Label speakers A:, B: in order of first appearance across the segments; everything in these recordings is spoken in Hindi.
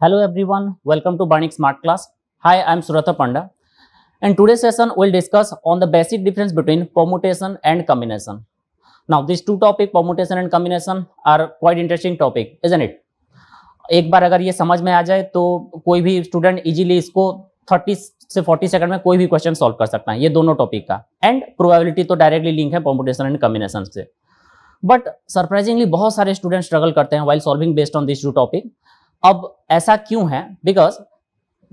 A: Hello everyone, welcome to Burning Smart Class. Hi, I am Suratha Panda. In today's session, we'll discuss on the basic difference between permutation and combination. Now, these two topic, permutation and combination, are quite interesting topic, isn't it? एक बार अगर ये समझ में आ जाए तो कोई भी स्टूडेंट इजीली इसको थर्टी से फोर्टी सेकंड में कोई भी क्वेश्चन सॉल्व कर सकता है ये दोनों टॉपिक का एंड प्रोबेबिलिटी तो डायरेक्टली लिंक है कॉम्पिटिशन एंड कम्बिनेशन से बट सरप्राइजिंगली बहुत सारे स्टूडेंट स्ट्रगल करते हैं while solving based on this two topic अब ऐसा क्यों है बिकॉज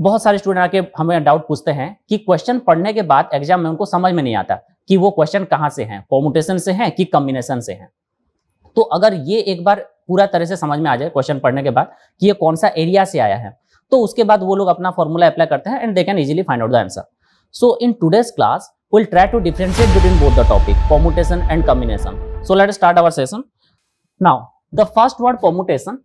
A: बहुत सारे स्टूडेंट आके हमें डाउट पूछते हैं कि क्वेश्चन पढ़ने के बाद एग्जाम में उनको समझ में नहीं आता कि वो क्वेश्चन कहाँ से हैं कॉम्पिटेशन से हैं कि कम्बिनेशन से हैं तो अगर ये एक बार पूरा तरह से समझ में आ जाए क्वेश्चन पढ़ने के बाद कि ये कौन सा एरिया से आया है तो उसके बाद वो लोग अपना फॉर्मूला अप्लाई करते हैं and they can easily find out the answer so in today's class will try to differentiate between both the topic permutation and combination so let start our session now the first word permutation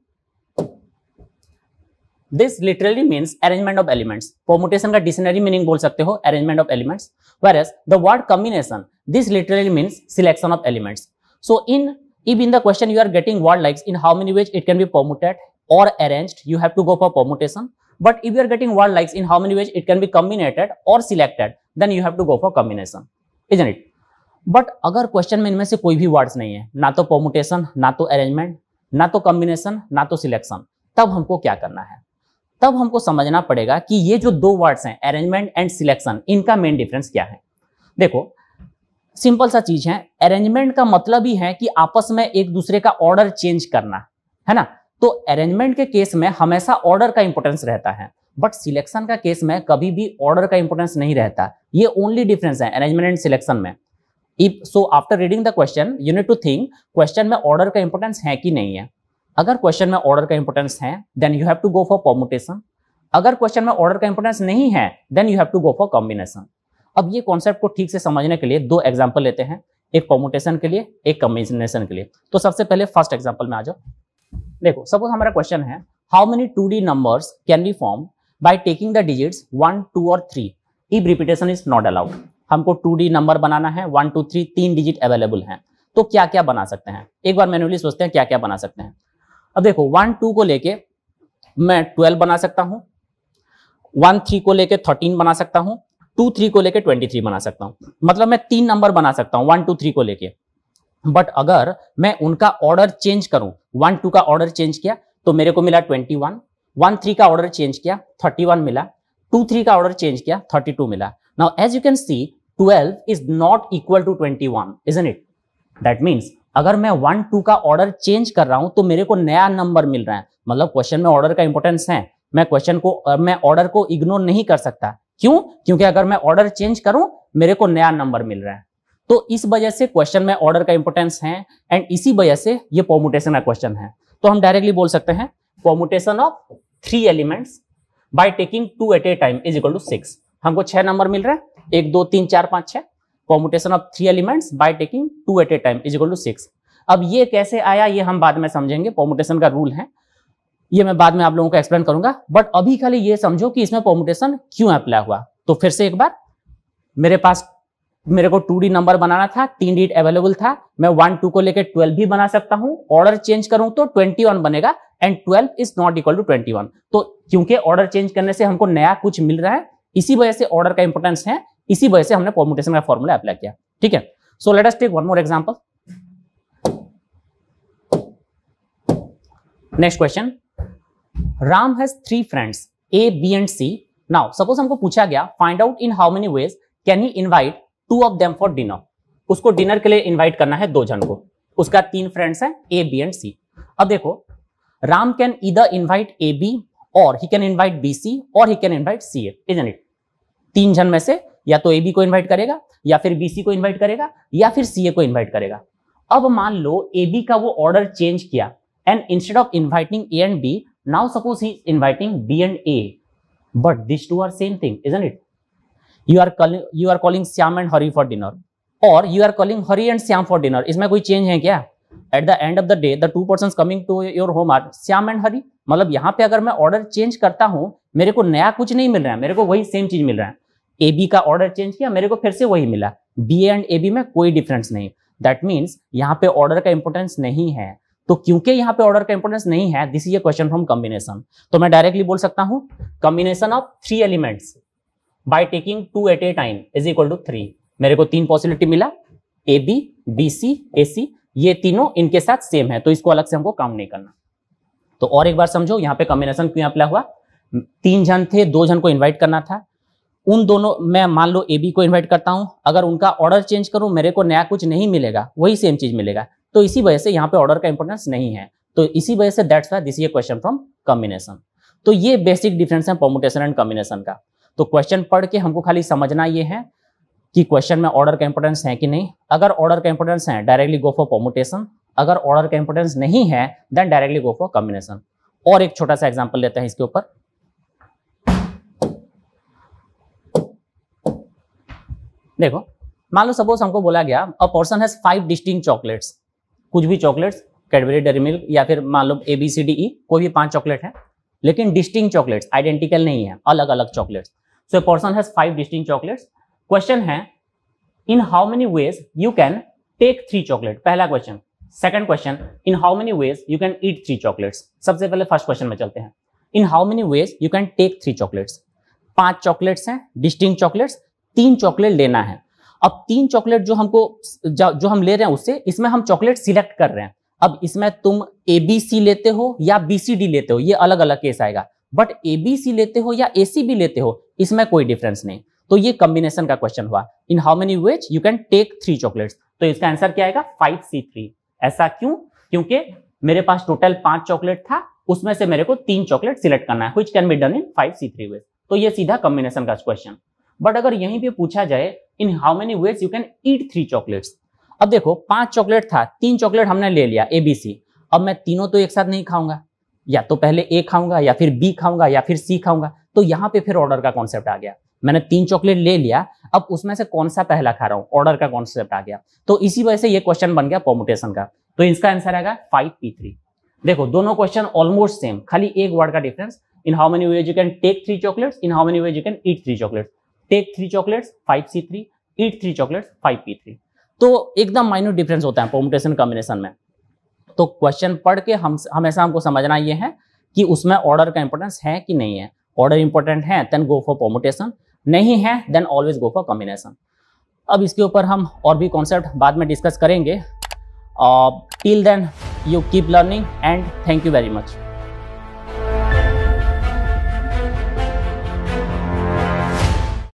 A: this literally means arrangement of elements permutation का डिक्शनरी मीनिंग बोल सकते हो arrangement of elements whereas the word combination this literally means selection of elements so in even in the question you are getting word likes in how many ways it can be permuted or arranged, you have to go for permutation. But if you are getting word likes in how many ways it can be combinated or selected, then you have to go for combination, isn't it? But अगर क्वेश्चन में इनमें से कोई भी वर्ड्स नहीं है ना तो परमुटेशन ना तो अरेंजमेंट ना तो कॉम्बिनेशन ना तो सिलेक्शन तब हमको क्या करना है तब हमको समझना पड़ेगा कि ये जो दो वर्ड्स हैं अरेंजमेंट एंड सिलेक्शन इनका मेन डिफरेंस क्या है देखो सिंपल सा चीज है अरेंजमेंट का मतलब ही है कि आपस में एक दूसरे का ऑर्डर चेंज करना है ना तो अरेंजमेंट के केस में हमेशा ऑर्डर का इंपोर्टेंस रहता है बट सिलेक्शन का केस में कभी भी ऑर्डर का इंपोर्टेंस नहीं रहता ये ओनली डिफरेंस है अरेंजमेंट एंड सिलेक्शन में if so after reading the question you need to think question में ऑर्डर का इंपोर्टेंस है कि नहीं है अगर क्वेश्चन में ऑर्डर का इंपोर्टेंस है then you have to go for permutation अगर क्वेश्चन में ऑर्डर का इंपोर्टेंस नहीं है then you have to go for combination अब ये कॉन्सेप्ट को ठीक से समझने के लिए दो एग्जाम्पल लेते हैं एक परमुटेशन के लिए एक कॉम्बिनेशन के लिए तो सबसे पहले फर्स्ट एग्जाम्पल में आ जाओ देखो सपोज हमारा क्वेश्चन है how many two D number can be form by taking the digits one two और three if repetition is not allowed हमको टू डी नंबर बनाना है वन टू थ्री तीन डिजिट अवेलेबल है तो क्या क्या बना सकते हैं एक बार मैनुअली सोचते हैं क्या क्या बना सकते हैं अब देखो वन टू को लेके मैं ट्वेल्व बना सकता हूँ वन थ्री को लेके थर्टीन बना सकता हूँ टू थ्री को लेके ट्वेंटी थ्री बना सकता हूँ मतलब मैं तीन नंबर बना सकता हूँ वन टू थ्री को लेके बट अगर मैं उनका ऑर्डर चेंज करूं वन टू का ऑर्डर चेंज किया तो मेरे को मिला ट्वेंटी वन वन थ्री का ऑर्डर चेंज किया थर्टी वन मिला टू थ्री का ऑर्डर चेंज किया थर्टी टू मिला now as you can see twelve is not equal to twenty one and it that means अगर मैं वन टू का ऑर्डर चेंज कर रहा हूं तो मेरे को नया नंबर मिल रहा है मतलब क्वेश्चन में ऑर्डर का इंपॉर्टेंस है मैं क्वेश्चन को मैं ऑर्डर को इग्नोर नहीं कर सकता क्यों क्योंकि अगर मैं ऑर्डर चेंज करूं मेरे को नया नंबर मिल रहा है तो इस वजह से क्वेश्चन में ऑर्डर का इंपोर्टेंस है एंड इसी वजह से ये पॉमुटेशन का क्वेश्चन है तो हम डायरेक्टली बोल सकते हैं permutation of three elements by taking two at a time is equal to six हमको छह नंबर मिल रहा है एक दो तीन चार पांच छह permutation of three elements by taking two at a time is equal to six अब ये कैसे आया ये हम बाद में समझेंगे पॉमुटेशन का रूल है ये मैं बाद में आप लोगों को एक्सप्लेन करूंगा बट अभी खाली ये समझो कि इसमें पॉमुटेशन क्यों अप्लाई हुआ तो फिर से एक बार मेरे पास मेरे को टू डी नंबर बनाना था तीन डीट अवेलेबल था मैं वन टू को लेकर ट्वेल्व भी बना सकता हूं ऑर्डर चेंज करूं तो ट्वेंटी वन बनेगा and twelve is not equal to twenty one तो क्योंकि ऑर्डर चेंज करने से हमको नया कुछ मिल रहा है इसी वजह से ऑर्डर का इंपोर्टेंस है इसी वजह से हमने फॉर्मुटेशन का फॉर्मूला अप्लाई किया ठीक है so let us take one more example next question Ram has three friends A B and C now suppose हमको पूछा गया find out in how many ways can he invite two of them for dinner उसको डिनर के लिए इनवाइट करना है दो जन को उसका तीन फ्रेंड्स हैं ए बी एंड सी अब देखो राम कैन इधर इनवाइट ए बी और he can invite B C और he can invite C A isn't it तीन जन में से या तो ए बी को इनवाइट करेगा या फिर बी सी को इनवाइट करेगा या फिर सी ए को इनवाइट करेगा अब मान लो ए बी का वो ऑर्डर चेंज किया and instead of inviting A and B now suppose he inviting B and A but this two are same thing isn't it you are calling you are calling Shyam and Hari for dinner और you are calling Hari and Shyam for dinner इसमें कोई चेंज है क्या at the end of the day the two person coming to your home are Shyam and हरी मतलब यहाँ पे अगर मैं ऑर्डर चेंज करता हूँ मेरे को नया कुछ नहीं मिल रहा है मेरे को वही सेम चीज मिल रहा है ए बी का ऑर्डर चेंज किया मेरे को फिर से वही मिला बी एंड ए बी में कोई डिफरेंस नहीं दैट मीन्स यहाँ पे ऑर्डर का इंपोर्टेंस नहीं है तो क्योंकि यहाँ पे ऑर्डर का इंपोर्टेंस नहीं है this is a question from combination तो मैं डायरेक्टली बोल सकता हूँ combination of three elements by taking two at a time is equal to three मेरे को तीन पॉसिबिलिटी मिला ए बी बी सी ए सी ये तीनों इनके साथ सेम है तो इसको अलग से हमको काउंट नहीं करना तो और एक बार समझो यहाँ पे कॉम्बिनेशन क्यों अप्लाई हुआ तीन जन थे दो जन को इन्वाइट करना था उन दोनों मैं मान लो ए बी को इन्वाइट करता हूं अगर उनका ऑर्डर चेंज करूं मेरे को नया कुछ नहीं मिलेगा वही सेम चीज मिलेगा तो इसी वजह से यहाँ पे ऑर्डर का इंपोर्टेंस नहीं है तो इसी वजह से that's why this question from combination तो ये बेसिक डिफरेंस है परमुटेशन एंड कॉम्बिनेशन का तो क्वेश्चन पढ़ के हमको खाली समझना ये है कि क्वेश्चन में ऑर्डर का इंपोर्टेंस है कि नहीं अगर ऑर्डर का इंपोर्टेंस है डायरेक्टली गो फॉर कॉम्पिटेशन अगर ऑर्डर का इंपोर्टेंस नहीं है then directly go for combination और एक छोटा सा एग्जाम्पल लेते हैं इसके ऊपर देखो मान लो सपोज हमको बोला गया a person has five distinct chocolates कुछ भी चॉकलेट्स कैडबरी डेरी मिल्क या फिर मान लो A B C D E कोई भी पांच चॉकलेट है लेकिन डिस्टिंग चॉकलेट्स आइडेंटिकल नहीं है अलग अलग chocolates so a person has five distinct chocolates question है in how many ways you can take three chocolate पहला question second question in how many ways you can eat three chocolates सबसे पहले फर्स्ट क्वेश्चन में चलते हैं in how many ways you can take three chocolates पांच चॉकलेट्स हैं डिस्टिंग चॉकलेट्स तीन चॉकलेट लेना है अब तीन चॉकलेट जो हमको जो हम ले रहे हैं उससे इसमें हम चॉकलेट सिलेक्ट कर रहे हैं अब इसमें तुम ए बी सी लेते हो या बी सी डी लेते हो ये अलग अलग केस आएगा बट ए बी सी लेते हो या ए सी बी लेते हो इसमें कोई डिफरेंस नहीं तो ये कॉम्बिनेशन का क्वेश्चन हुआ in how many ways you can take three chocolates तो इसका आंसर क्या आएगा फाइव सी थ्री ऐसा क्यों क्योंकि मेरे पास टोटल पांच चॉकलेट था उसमें से मेरे को तीन चॉकलेट सिलेक्ट करना है can be done in five C three ways तो ये सीधा कॉम्बिनेशन का क्वेश्चन बट अगर यहीं पे पूछा जाए in how many ways you can eat three chocolates अब देखो पांच चॉकलेट था तीन चॉकलेट हमने ले लिया ए बी सी अब मैं तीनों तो एक साथ नहीं खाऊंगा या तो पहले ए खाऊंगा या फिर बी खाऊंगा या फिर सी खाऊंगा तो यहाँ पे फिर ऑर्डर का कॉन्सेप्ट आ गया मैंने तीन चॉकलेट ले लिया अब उसमें से कौन सा पहला खा रहा हूं ऑर्डर का कॉन्सेप्ट आ गया तो इसी वजह से ये क्वेश्चन बन गया पॉमुटेशन का तो इसका आंसर आएगा फाइव पी थ्री देखो दोनों क्वेश्चन ऑलमोस्ट सेम खाली एक वर्ड का difference in how many ways you can take three chocolates in how many ways you can eat three chocolates take three chocolates five C three eat three chocolates five P three तो एकदम माइन्यूट डिफरेंस होता है परमुटेशन कॉम्बिनेशन में तो क्वेश्चन पढ़ के हम हमेशा हमको समझना ये है कि उसमें ऑर्डर का इंपॉर्टेंस है कि नहीं है ऑर्डर इंपॉर्टेंट है देन गो फॉर पोमोटेशन नहीं है then always go for combination अब इसके ऊपर हम और भी कॉन्सेप्ट बाद में डिस्कस करेंगे till then you keep learning and thank you very much